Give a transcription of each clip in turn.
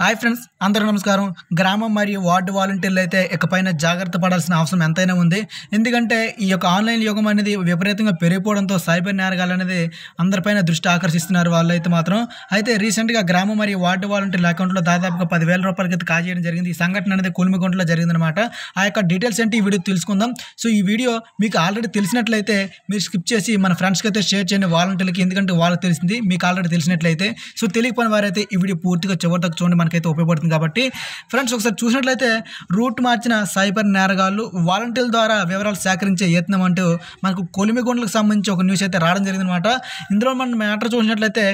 hi friends అందరూ నమస్కారం గ్రామం మరియు వార్డు వాలంటీర్లు అయితే ఇకపైన జాగ్రత్త పడాల్సిన అవసరం ఎంతైనా ఉంది ఎందుకంటే ఈ యొక్క ఆన్లైన్ యుగం అనేది విపరీతంగా పెరిగిపోవడంతో సైబర్ నేరగాలు అనేది అందరిపైన దృష్టి ఆకర్షిస్తున్నారు వాళ్ళు అయితే మాత్రం అయితే రీసెంట్గా గ్రామం మరియు వార్డు వాలంటీర్ల అకౌంట్లో దాదాపుగా పదివేల రూపాయలకి అయితే కాజేయడం జరిగింది ఈ సంఘటన అనేది కూలిమిగుంటలో జరిగిందనమాట ఆ యొక్క డీటెయిల్స్ ఏంటి ఈ వీడియో తెలుసుకుందాం సో ఈ వీడియో మీకు ఆల్రెడీ తెలిసినట్లయితే మీరు స్కిప్ చేసి మన ఫ్రెండ్స్కి అయితే షేర్ చేయండి వాలంటీర్లకి ఎందుకంటే వాళ్ళకి తెలిసింది మీకు ఆల్రెడీ తెలిసినట్లయితే సో తెలియకపోయిన వారైతే ఈ వీడియో పూర్తిగా చివరిదాకా చూడండి మనకైతే ఉపయోగపడుతుంది కాబట్టి ఫ్రెండ్స్ ఒకసారి చూసినట్లయితే రూట్ మార్చిన సైబర్ నేరగాళ్ళు వాలంటీర్ల ద్వారా వివరాలు సేకరించే యత్నం అంటూ మనకు కొలిమిగొండలకు సంబంధించి ఒక న్యూస్ అయితే రావడం జరిగిందనమాట ఇందులో మనం మ్యాటర్ చూసినట్లయితే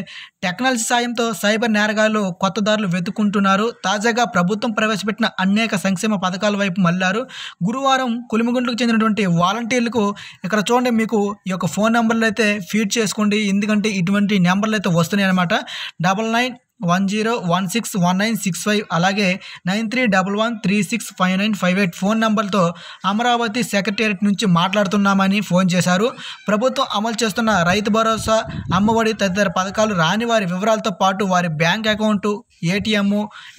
టెక్నాలజీ సాయంతో సైబర్ నేరగాళ్ళు కొత్త దారులు వెతుకుంటున్నారు తాజాగా ప్రభుత్వం ప్రవేశపెట్టిన అనేక సంక్షేమ పథకాల వైపు మళ్ళారు గురువారం కొలిమిగుండ్లకు చెందినటువంటి వాలంటీర్లకు ఇక్కడ చూడండి మీకు ఈ యొక్క ఫోన్ నెంబర్లు అయితే ఫీడ్ చేసుకోండి ఎందుకంటే ఇటువంటి నెంబర్లు అయితే వస్తున్నాయి అన్నమాట double nine one zero one six one nine six five అలాగే nine three double one three six five nine five eight phone నంబర్తో అమరావతి సెక్రటేరియట్ నుంచి మాట్లాడుతున్నామని ఫోన్ చేశారు ప్రభుత్వం అమలు చేస్తున్న రైతు భరోసా అమ్మఒడి తదితర పథకాలు రాని వారి వివరాలతో పాటు వారి బ్యాంక్ అకౌంటు ఏటీఎం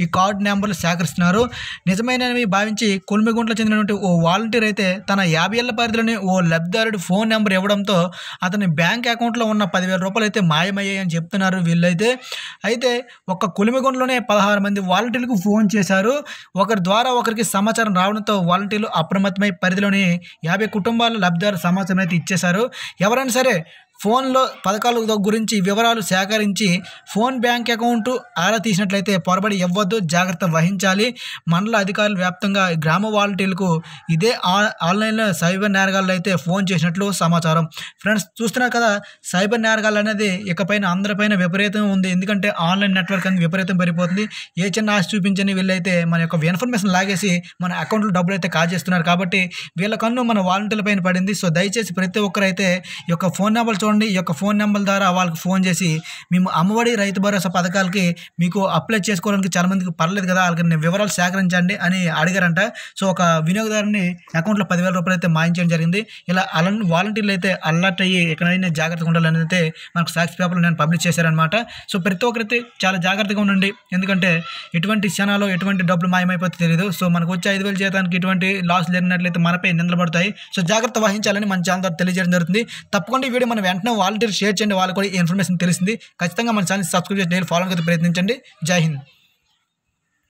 ఈ కార్డు నెంబర్లు సేకరిస్తున్నారు నిజమైనవి భావించి కుల్మిగుంట్లో చెందినటువంటి ఓ వాలంటీర్ అయితే తన యాభై ఏళ్ల పరిధిలోని ఓ లబ్ధిదారుడు ఫోన్ నెంబర్ ఇవ్వడంతో అతని బ్యాంక్ అకౌంట్లో ఉన్న పదివేల రూపాయలు అయితే మాయమయ్యాయని చెప్తున్నారు వీళ్ళైతే అయితే ఒక కొలిమిగొండలోనే పదహారు మంది వాలంటీర్లకు ఫోన్ చేశారు ఒకరి ద్వారా ఒకరికి సమాచారం రావడంతో వాలంటీర్లు అప్రమత్తమై పరిధిలోని యాభై కుటుంబాల లబ్ధిదారు సమాచారం అయితే ఇచ్చేశారు ఎవరైనా సరే ఫోన్లో పథకాల గురించి వివరాలు సేకరించి ఫోన్ బ్యాంక్ అకౌంట్ ఆరా తీసినట్లయితే పొరబడి ఇవ్వద్దు జాగ్రత్త వహించాలి మండల అధికారులు వ్యాప్తంగా గ్రామ వాలంటీర్లకు ఇదే ఆన్లైన్లో సైబర్ నేరగాళ్ళు అయితే ఫోన్ చేసినట్లు సమాచారం ఫ్రెండ్స్ చూస్తున్నారు కదా సైబర్ నేరగాళ్ళు అనేది ఇకపైన అందరిపైన విపరీతం ఉంది ఎందుకంటే ఆన్లైన్ నెట్వర్క్ అనేది విపరీతం పెరిగిపోతుంది ఏ చిన్న ఆశ చూపించని వీళ్ళైతే మన యొక్క ఇన్ఫర్మేషన్ లాగేసి మన అకౌంట్లో డబ్బులు అయితే కాజేస్తున్నారు కాబట్టి వీళ్ళ కన్ను మన వాలంటీర్ల పైన పడింది సో దయచేసి ప్రతి ఒక్కరైతే ఈ యొక్క ఫోన్ నెంబర్ చూడండి చూడండి ఈ యొక్క ఫోన్ నెంబర్ ద్వారా వాళ్ళకి ఫోన్ చేసి మేము అమ్మఒడి రైతు భరోసా పథకాలకి మీకు అప్లై చేసుకోవడానికి చాలామందికి పర్లేదు కదా వాళ్ళకి వివరాలు సేకరించండి అని అడిగారంట సో ఒక వినియోగదారుని అకౌంట్లో పదివేల రూపాయలు అయితే మాయించడం జరిగింది ఇలా అలా వాలంటీర్లు అయితే అలర్ట్ అయ్యి ఎక్కడైనా జాగ్రత్తగా ఉండాలని అయితే మనకు సాక్షి పేపర్లు నేను పబ్లిష్ చేశారనమాట సో ప్రతి ఒక్కరి చాలా జాగ్రత్తగా ఉండండి ఎందుకంటే ఎటువంటి క్షణాలు ఎటువంటి డబ్బులు మాయమైపోతే తెలియదు సో మనకు వచ్చే ఐదు వేలు జీతానికి ఎటువంటి లాస్ జరిగినట్లయితే మనపై నిందలు పడతాయి సో జాగ్రత్త వహించాలని మన ఛానల్ తెలియజేయడం జరుగుతుంది తప్పకుండా ఈ వీడియో మనం వెంటనే వాళ్ళు షేర్ చేయండి వాళ్ళకి కూడా ఈ ఇన్ఫర్మేషన్ తెలిసింది ఖచ్చితంగా మన ఛానల్ సబ్స్క్రైబ్ చేసి డైలీ ఫాలో అయితే ప్రయత్నించండి జై హింద్